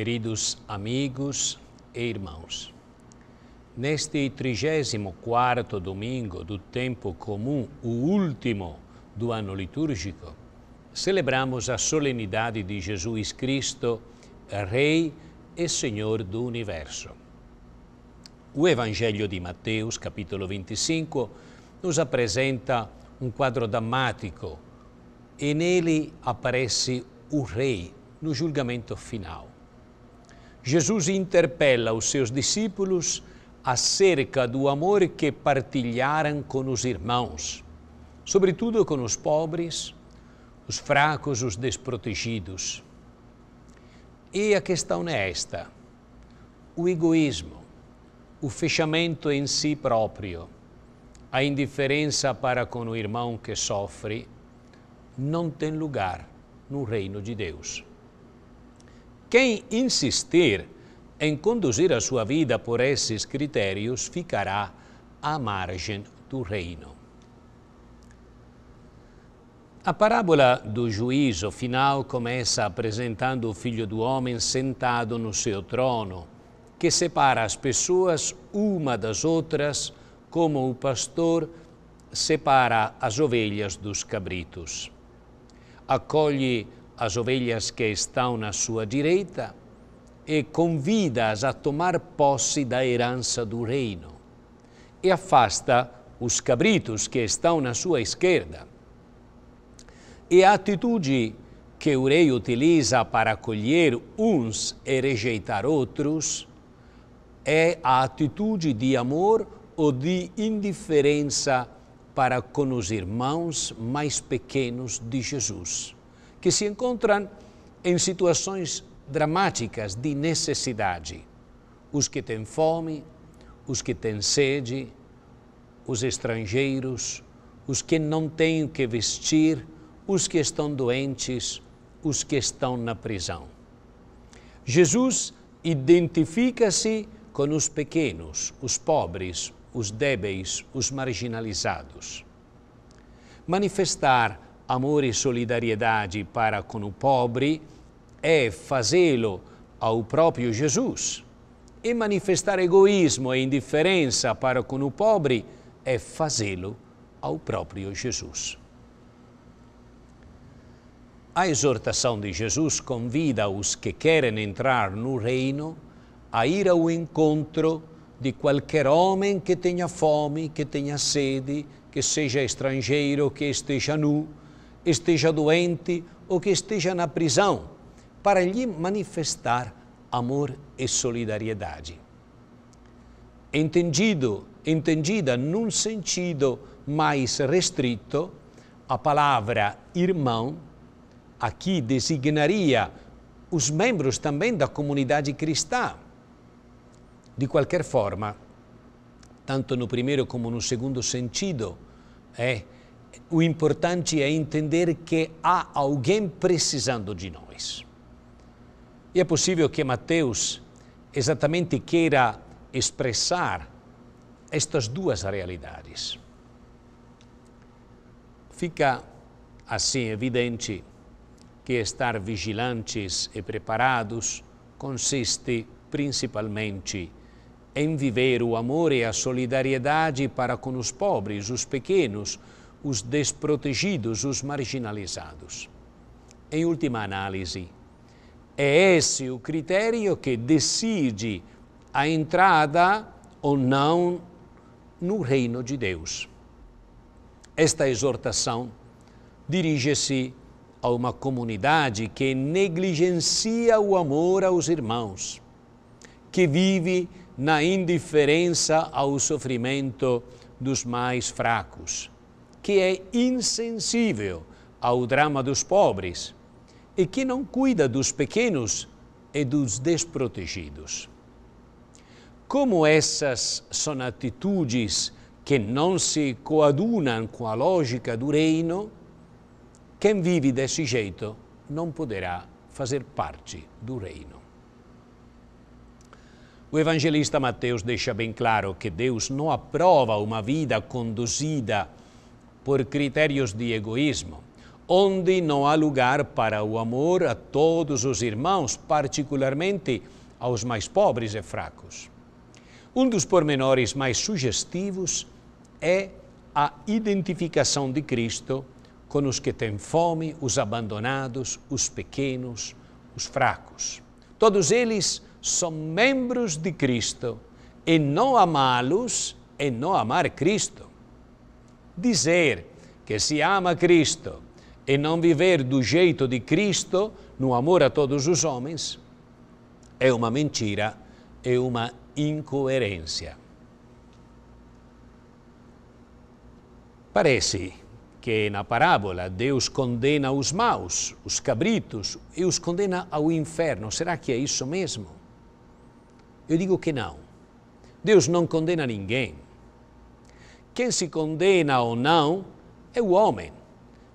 Queridos amigos e irmãos, neste 34 domingo do tempo comum, o último do ano litúrgico, celebramos a solenidade de Jesus Cristo, Rei e Senhor do Universo. O Evangelho de Mateus, capítulo 25, nos apresenta um quadro dramático e nele aparece o Rei no julgamento final. Jesus interpela os seus discípulos acerca do amor que partilharam com os irmãos, sobretudo com os pobres, os fracos, os desprotegidos. E a questão é esta: o egoísmo, o fechamento em si próprio, a indiferença para com o irmão que sofre, não tem lugar no reino de Deus. Quem insistir em conduzir a sua vida por esses critérios ficará à margem do reino. A parábola do juízo final começa apresentando o Filho do Homem sentado no seu trono, que separa as pessoas uma das outras, como o pastor separa as ovelhas dos cabritos. Acolhe as ovelhas que estão na sua direita e convida-as a tomar posse da herança do reino, e afasta os cabritos que estão na sua esquerda. E a atitude que o rei utiliza para acolher uns e rejeitar outros é a atitude de amor ou de indiferença para com os irmãos mais pequenos de Jesus que se encontram em situações dramáticas de necessidade. Os que têm fome, os que têm sede, os estrangeiros, os que não têm o que vestir, os que estão doentes, os que estão na prisão. Jesus identifica-se com os pequenos, os pobres, os débeis, os marginalizados. Manifestar amor e solidariedade para com o pobre é fazê-lo ao próprio Jesus. E manifestar egoísmo e indiferença para com o pobre é fazê-lo ao próprio Jesus. A exortação de Jesus convida os que querem entrar no reino a ir ao encontro de qualquer homem que tenha fome, que tenha sede, que seja estrangeiro, que esteja nu, esteja doente ou que esteja na prisão, para lhe manifestar amor e solidariedade. Entendido, entendida num sentido mais restrito, a palavra irmão aqui designaria os membros também da comunidade cristã. De qualquer forma, tanto no primeiro como no segundo sentido, é o importante é entender que há alguém precisando de nós. E é possível que Mateus exatamente queira expressar estas duas realidades. Fica assim evidente que estar vigilantes e preparados consiste principalmente em viver o amor e a solidariedade para com os pobres, os pequenos, os desprotegidos, os marginalizados. Em última análise, é esse o critério que decide a entrada ou não no reino de Deus. Esta exortação dirige-se a uma comunidade que negligencia o amor aos irmãos, que vive na indiferença ao sofrimento dos mais fracos que é insensível ao drama dos pobres e que não cuida dos pequenos e dos desprotegidos. Como essas são atitudes que não se coadunam com a lógica do reino, quem vive desse jeito não poderá fazer parte do reino. O evangelista Mateus deixa bem claro que Deus não aprova uma vida conduzida por critérios de egoísmo, onde não há lugar para o amor a todos os irmãos, particularmente aos mais pobres e fracos. Um dos pormenores mais sugestivos é a identificação de Cristo com os que têm fome, os abandonados, os pequenos, os fracos. Todos eles são membros de Cristo e não amá-los é não amar Cristo. Dizer que se ama Cristo e não viver do jeito de Cristo, no amor a todos os homens, é uma mentira, é uma incoerência. Parece que na parábola Deus condena os maus, os cabritos, e os condena ao inferno. Será que é isso mesmo? Eu digo que não. Deus não condena ninguém. Quem se condena ou não é o homem,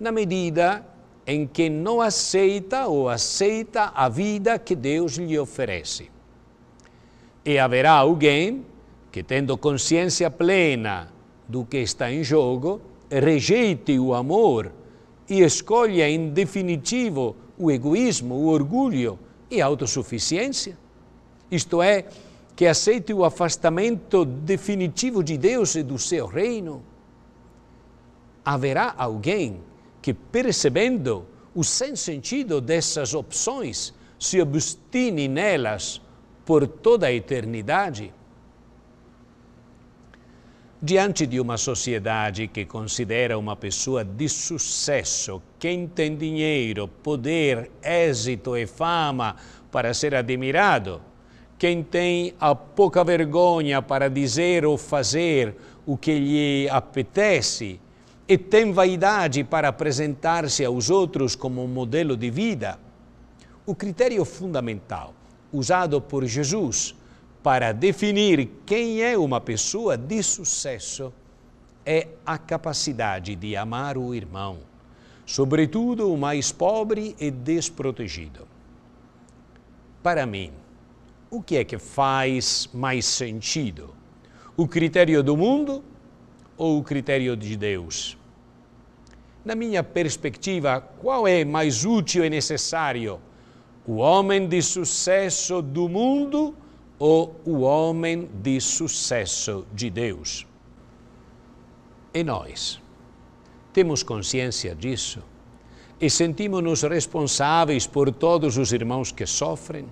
na medida em que não aceita ou aceita a vida que Deus lhe oferece. E haverá alguém que, tendo consciência plena do que está em jogo, rejeite o amor e escolha em definitivo o egoísmo, o orgulho e a autossuficiência. Isto é, que aceite o afastamento definitivo de Deus e do seu reino, haverá alguém que, percebendo o sem sentido dessas opções, se obstine nelas por toda a eternidade? Diante de uma sociedade que considera uma pessoa de sucesso, quem tem dinheiro, poder, êxito e fama para ser admirado, quem tem a pouca vergonha para dizer ou fazer o que lhe apetece e tem vaidade para apresentar-se aos outros como um modelo de vida, o critério fundamental usado por Jesus para definir quem é uma pessoa de sucesso é a capacidade de amar o irmão, sobretudo o mais pobre e desprotegido. Para mim, o que é que faz mais sentido? O critério do mundo ou o critério de Deus? Na minha perspectiva, qual é mais útil e necessário? O homem de sucesso do mundo ou o homem de sucesso de Deus? E nós? Temos consciência disso? E sentimos-nos responsáveis por todos os irmãos que sofrem?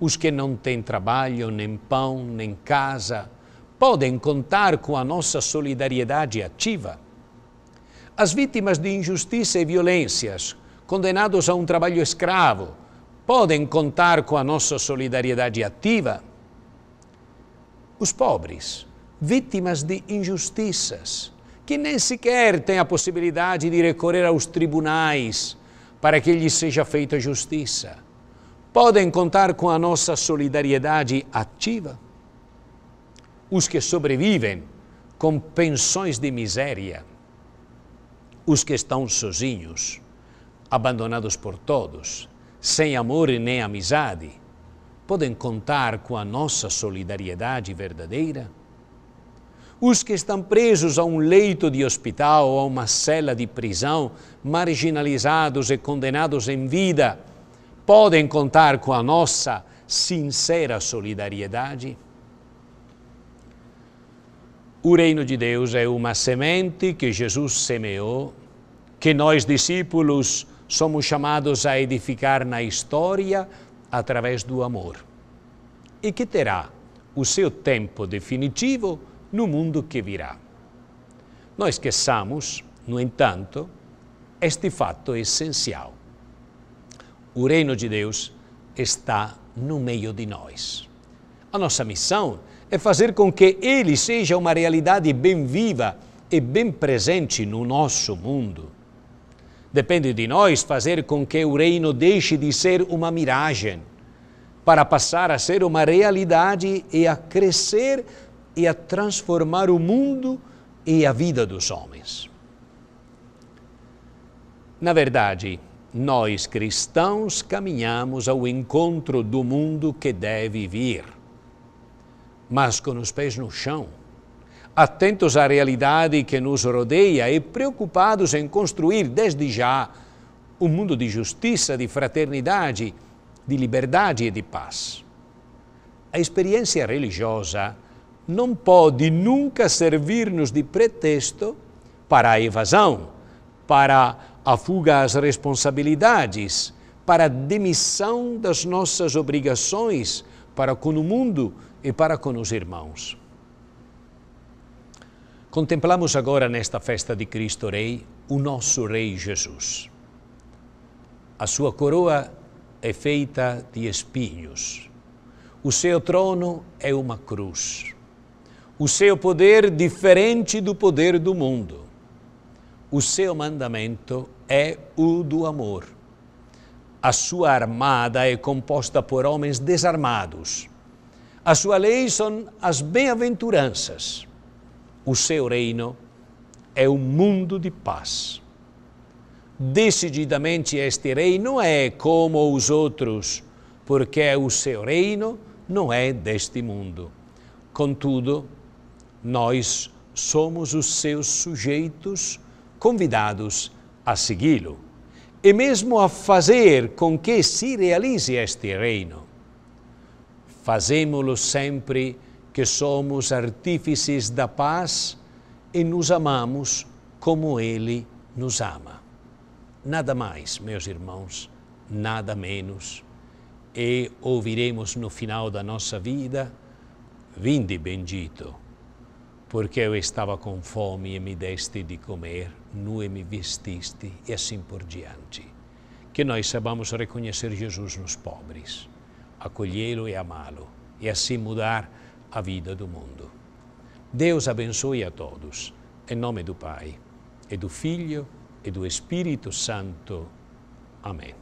Os que não têm trabalho, nem pão, nem casa, podem contar com a nossa solidariedade ativa. As vítimas de injustiça e violências, condenados a um trabalho escravo, podem contar com a nossa solidariedade ativa. Os pobres, vítimas de injustiças, que nem sequer têm a possibilidade de recorrer aos tribunais para que lhes seja feita justiça podem contar com a nossa solidariedade ativa. Os que sobrevivem com pensões de miséria, os que estão sozinhos, abandonados por todos, sem amor nem amizade, podem contar com a nossa solidariedade verdadeira? Os que estão presos a um leito de hospital ou a uma cela de prisão, marginalizados e condenados em vida podem contar com a nossa sincera solidariedade? O reino de Deus é uma semente que Jesus semeou, que nós discípulos somos chamados a edificar na história através do amor, e que terá o seu tempo definitivo no mundo que virá. Não esqueçamos, no entanto, este fato essencial. O reino de Deus está no meio de nós. A nossa missão é fazer com que ele seja uma realidade bem viva e bem presente no nosso mundo. Depende de nós fazer com que o reino deixe de ser uma miragem, para passar a ser uma realidade e a crescer e a transformar o mundo e a vida dos homens. Na verdade, nós cristãos caminhamos ao encontro do mundo que deve vir, mas com os pés no chão, atentos à realidade que nos rodeia e preocupados em construir desde já um mundo de justiça, de fraternidade, de liberdade e de paz. A experiência religiosa não pode nunca servir-nos de pretexto para a evasão, para a a fuga às responsabilidades, para a demissão das nossas obrigações para com o mundo e para com os irmãos. Contemplamos agora nesta festa de Cristo Rei o nosso Rei Jesus. A sua coroa é feita de espinhos. O seu trono é uma cruz. O seu poder diferente do poder do mundo o seu mandamento é o do amor. A sua armada é composta por homens desarmados. A sua lei são as bem-aventuranças. O seu reino é um mundo de paz. Decididamente, este reino é como os outros, porque o seu reino não é deste mundo. Contudo, nós somos os seus sujeitos convidados a segui-lo e mesmo a fazer com que se realize este reino. Fazemo-lo sempre que somos artífices da paz e nos amamos como Ele nos ama. Nada mais, meus irmãos, nada menos. E ouviremos no final da nossa vida: Vinde bendito porque eu estava com fome e me deste de comer, nu e me vestiste, e assim por diante. Que nós saibamos reconhecer Jesus nos pobres, acolhê-lo e amá-lo, e assim mudar a vida do mundo. Deus abençoe a todos, em nome do Pai, e do Filho, e do Espírito Santo. Amém.